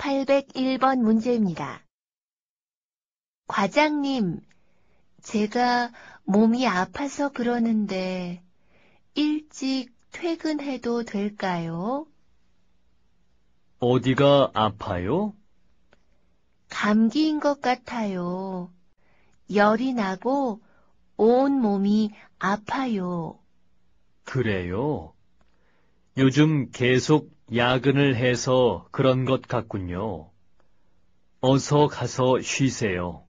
801번 문제입니다. 과장님, 제가 몸이 아파서 그러는데 일찍 퇴근해도 될까요? 어디가 아파요? 감기인 것 같아요. 열이 나고 온 몸이 아파요. 그래요? 요즘 계속 야근을 해서 그런 것 같군요. 어서 가서 쉬세요.